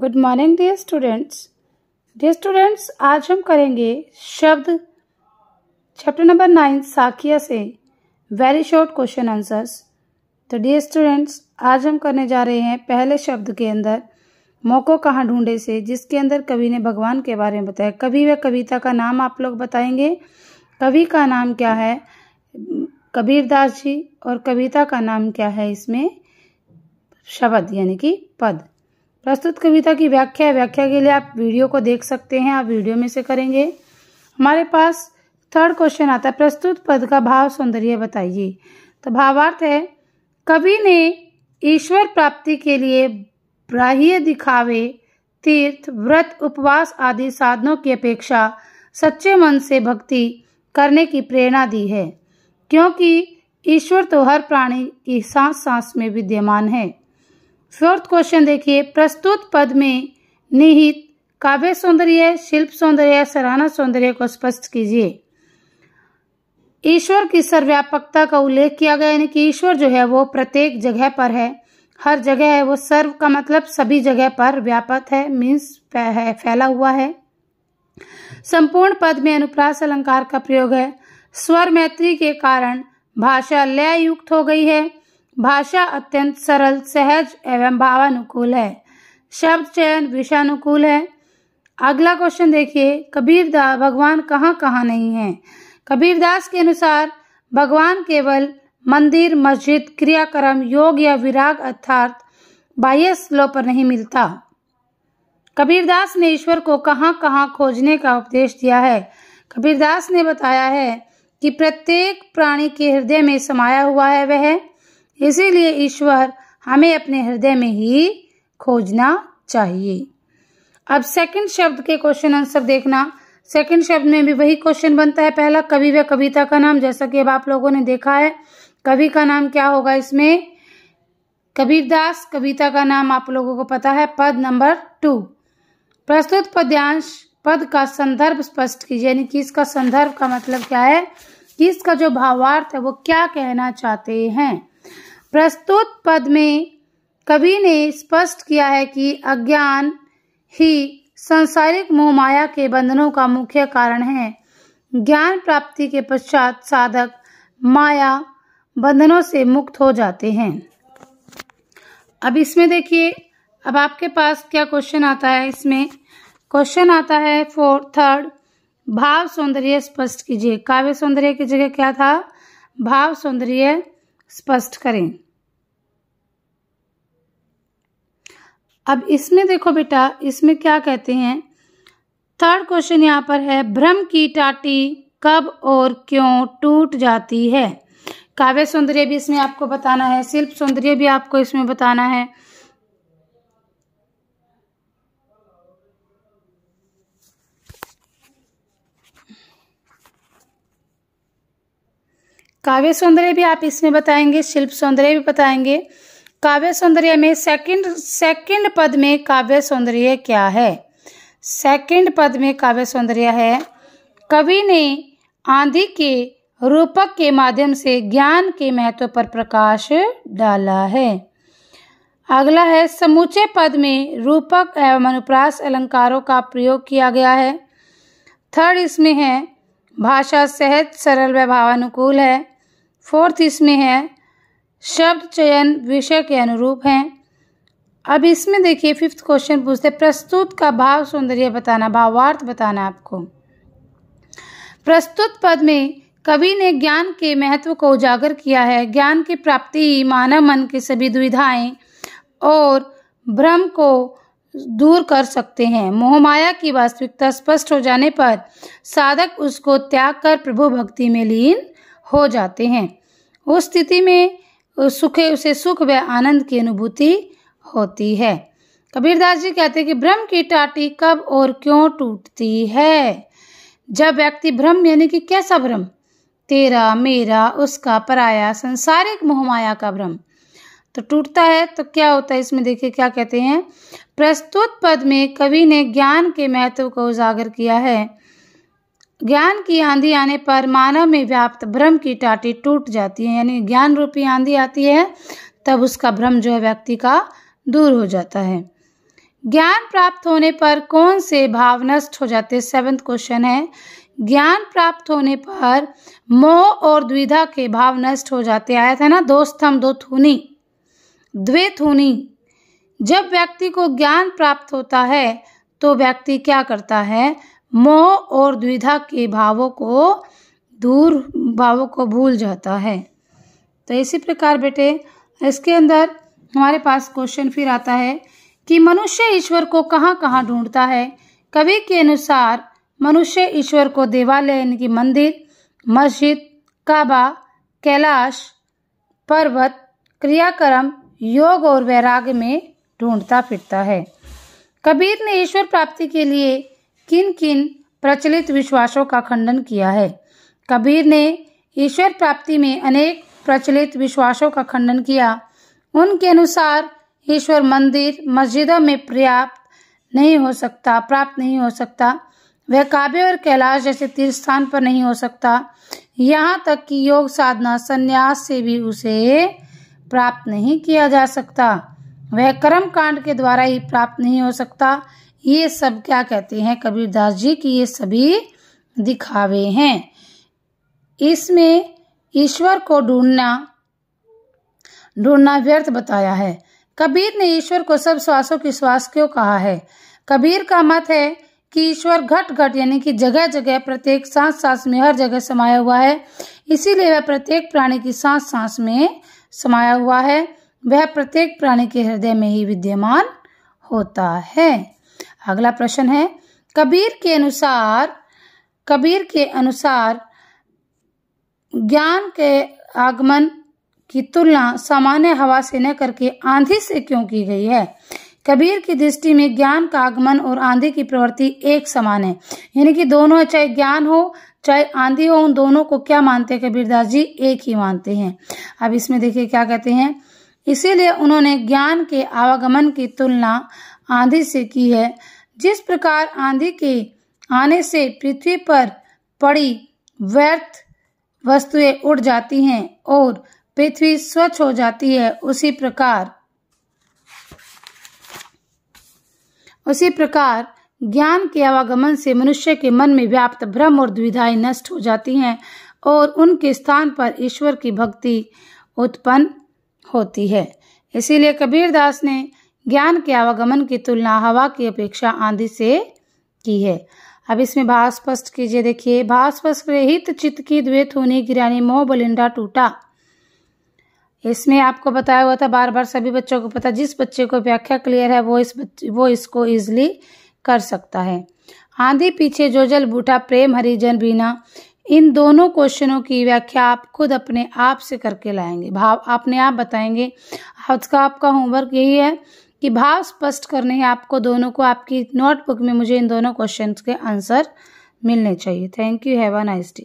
good morning dear students dear students आज हम करेंगे शब्द चैप्टर नंबर नाइन साकिया से वेरी शॉर्ट क्वेश्चन आंसर्स तो डियर स्टूडेंट्स आज हम करने जा रहे हैं पहले शब्द के अंदर मौको कहाँ ढूंढे से जिसके अंदर कवि ने भगवान के बारे में बताया कवि व कविता का नाम आप लोग बताएंगे कवि का नाम क्या है कबीरदास जी और कविता का नाम क्या है इसमें शब्द यानी कि पद प्रस्तुत कविता की व्याख्या है व्याख्या के लिए आप वीडियो को देख सकते हैं आप वीडियो में से करेंगे हमारे पास थर्ड क्वेश्चन आता है प्रस्तुत पद का भाव सौंदर्य बताइए तो भावार्थ है कवि ने ईश्वर प्राप्ति के लिए ब्राह्य दिखावे तीर्थ व्रत उपवास आदि साधनों की अपेक्षा सच्चे मन से भक्ति करने की प्रेरणा दी है क्योंकि ईश्वर तो हर प्राणी की सांस सांस में विद्यमान है फोर्थ क्वेश्चन देखिए प्रस्तुत पद में निहित काव्य सौंदर्य शिल्प सौंदर्य सराहना सौंदर्य को स्पष्ट कीजिए ईश्वर की सर्वव्यापकता का उल्लेख किया गया यानी कि ईश्वर जो है वो प्रत्येक जगह पर है हर जगह है वो सर्व का मतलब सभी जगह पर व्यापक है मीन्स है फैला हुआ है संपूर्ण पद में अनुप्रास अलंकार का प्रयोग है स्वर मैत्री के कारण भाषा लय युक्त हो गई है भाषा अत्यंत सरल सहज एवं भावानुकूल है शब्द चयन विषयानुकूल है अगला क्वेश्चन देखिए कबीर दास भगवान कहाँ कहाँ नहीं है कबीर दास के अनुसार भगवान केवल मंदिर मस्जिद क्रियाक्रम योग या विराग अर्थात बाह्य स्थलों पर नहीं मिलता कबीरदास ने ईश्वर को कहाँ कहाँ खोजने का उपदेश दिया है कबीरदास ने बताया है कि प्रत्येक प्राणी के हृदय में समाया हुआ है वह इसीलिए ईश्वर हमें अपने हृदय में ही खोजना चाहिए अब सेकंड शब्द के क्वेश्चन आंसर देखना सेकंड शब्द में भी वही क्वेश्चन बनता है पहला कवि व कविता का नाम जैसा कि अब आप लोगों ने देखा है कवि का नाम क्या होगा इसमें कबीरदास कविता का नाम आप लोगों को पता है पद नंबर टू प्रस्तुत पद्यांश पद का संदर्भ स्पष्ट कीजिए यानी कि इसका संदर्भ का मतलब क्या है कि इसका जो भावार्थ है वो क्या कहना चाहते हैं प्रस्तुत पद में कवि ने स्पष्ट किया है कि अज्ञान ही सांसारिक मोह माया के बंधनों का मुख्य कारण है ज्ञान प्राप्ति के पश्चात साधक माया बंधनों से मुक्त हो जाते हैं अब इसमें देखिए अब आपके पास क्या क्वेश्चन आता है इसमें क्वेश्चन आता है फोर्थ थर्ड भाव सौंदर्य स्पष्ट कीजिए काव्य सौंदर्य की जगह क्या था भाव सौंदर्य स्पष्ट करें अब इसमें देखो बेटा इसमें क्या कहते हैं थर्ड क्वेश्चन यहां पर है भ्रम की टाटी कब और क्यों टूट जाती है काव्य सौंदर्य भी इसमें आपको बताना है शिल्प सौंदर्य भी आपको इसमें बताना है काव्य सौंदर्य भी आप इसमें बताएंगे शिल्प सौंदर्य भी बताएंगे काव्य सौंदर्य में सेकंड सेकंड पद में काव्य सौंदर्य क्या है सेकंड पद में काव्य सौंदर्य है कवि ने आंधी के रूपक के माध्यम से ज्ञान के महत्व पर प्रकाश डाला है अगला है समूचे पद में रूपक एवं अनुप्रास अलंकारों का प्रयोग किया गया है थर्ड इसमें है भाषा सहज सरल व भावानुकूल है फोर्थ इसमें है शब्द चयन विषय के अनुरूप हैं अब इसमें देखिए फिफ्थ क्वेश्चन पूछते प्रस्तुत का भाव सौंदर्य बताना भावार्थ बताना आपको प्रस्तुत पद में कवि ने ज्ञान के महत्व को उजागर किया है ज्ञान की प्राप्ति मानव मन की सभी दुविधाएं और भ्रम को दूर कर सकते हैं मोहमाया की वास्तविकता स्पष्ट हो जाने पर साधक उसको त्याग कर प्रभु भक्ति में लीन हो जाते हैं उस स्थिति में सुखे उसे सुख व आनंद की अनुभूति होती है कबीरदास जी कहते हैं कि भ्रम की टाटी कब और क्यों टूटती है जब व्यक्ति भ्रम यानी कि कैसा भ्रम तेरा मेरा उसका पराया संसारिक मोहमाया का भ्रम तो टूटता है तो क्या होता है इसमें देखिए क्या कहते हैं प्रस्तुत पद में कवि ने ज्ञान के महत्व को उजागर किया है ज्ञान की आंधी आने पर मानव में व्याप्त भ्रम की टाटी टूट जाती है यानी ज्ञान रूपी आंधी आती है तब उसका भ्रम जो है व्यक्ति का दूर हो जाता है ज्ञान प्राप्त होने पर कौन से भाव नष्ट हो जाते सेवन्थ क्वेश्चन है ज्ञान प्राप्त होने पर मोह और द्विधा के भाव नष्ट हो जाते आया था ना दो हम दो थूनी द्वे थूनी जब व्यक्ति को ज्ञान प्राप्त होता है तो व्यक्ति क्या करता है मोह और द्विधा के भावों को दूर भावों को भूल जाता है तो इसी प्रकार बेटे इसके अंदर हमारे पास क्वेश्चन फिर आता है कि मनुष्य ईश्वर को कहाँ कहाँ ढूंढता है कवि के अनुसार मनुष्य ईश्वर को देवालय यानी कि मंदिर मस्जिद काबा कैलाश पर्वत क्रियाक्रम योग और वैराग्य में ढूंढता फिरता है कबीर ने ईश्वर प्राप्ति के लिए किन किन प्रचलित विश्वासों का खंडन किया है कबीर ने ईश्वर प्राप्ति में अनेक प्रचलित विश्वासों का खंडन किया उनके अनुसार ईश्वर मंदिर मस्जिदों में पर्याप्त नहीं हो सकता प्राप्त नहीं हो सकता वह काव्य और कैलाश जैसे तीर्थ स्थान पर नहीं हो सकता यहाँ तक कि योग साधना संन्यास से भी उसे प्राप्त नहीं किया जा सकता वह कर्म कांड के द्वारा ही प्राप्त नहीं हो सकता ये सब क्या कहते हैं कबीरदास जी की ये सभी दिखावे हैं इसमें ईश्वर को ढूंढना ढूंढना व्यर्थ बताया है कबीर ने ईश्वर को सब श्वासों की श्वास क्यों कहा है कबीर का मत है कि ईश्वर घट घट यानी कि जगह जगह प्रत्येक सांस सांस में हर जगह समाया हुआ है इसीलिए वह प्रत्येक प्राणी की सांस सांस में समाया हुआ है वह प्रत्येक प्राणी के हृदय में ही विद्यमान होता है अगला प्रश्न है कबीर के अनुसार कबीर के अनुसार ज्ञान के आगमन की तुलना सामान्य हवा से न करके आंधी से क्यों की गई है कबीर की दृष्टि में ज्ञान का आगमन और आंधी की प्रवृत्ति एक समान है यानी कि दोनों चाहे ज्ञान हो चाहे आंधी हो उन दोनों को क्या मानते हैं कबीरदास जी एक ही मानते हैं अब इसमें देखिए क्या कहते हैं इसीलिए उन्होंने ज्ञान के आवागमन की तुलना आंधी से की है जिस प्रकार आंधी के आने से पृथ्वी पर पड़ी व्यर्थ वस्तुएं उड़ जाती हैं और पृथ्वी स्वच्छ हो जाती है उसी प्रकार उसी प्रकार ज्ञान के आवागमन से मनुष्य के मन में व्याप्त भ्रम और द्विधाएं नष्ट हो जाती हैं और उनके स्थान पर ईश्वर की भक्ति उत्पन्न होती है इसीलिए कबीरदास ने ज्ञान के आवागमन की तुलना हवा की अपेक्षा आंधी से की है अब इसमें भाव स्पष्ट कीजिए देखिए भाव स्पष्ट रहित चित्त की द्वेत होने गिरानी मोह बलिंडा टूटा इसमें आपको बताया हुआ था बार बार सभी बच्चों को पता जिस बच्चे को व्याख्या क्लियर है वो इस वो इसको इजली कर सकता है आंधी पीछे जो जल बूटा प्रेम हरिजन बीना इन दोनों क्वेश्चनों की व्याख्या आप खुद अपने आप से करके लाएंगे भाव अपने आप बताएंगे आज का आपका होमवर्क यही है कि भाव स्पष्ट करने हैं आपको दोनों को आपकी नोटबुक में मुझे इन दोनों क्वेश्चन के आंसर मिलने चाहिए thank you have a nice day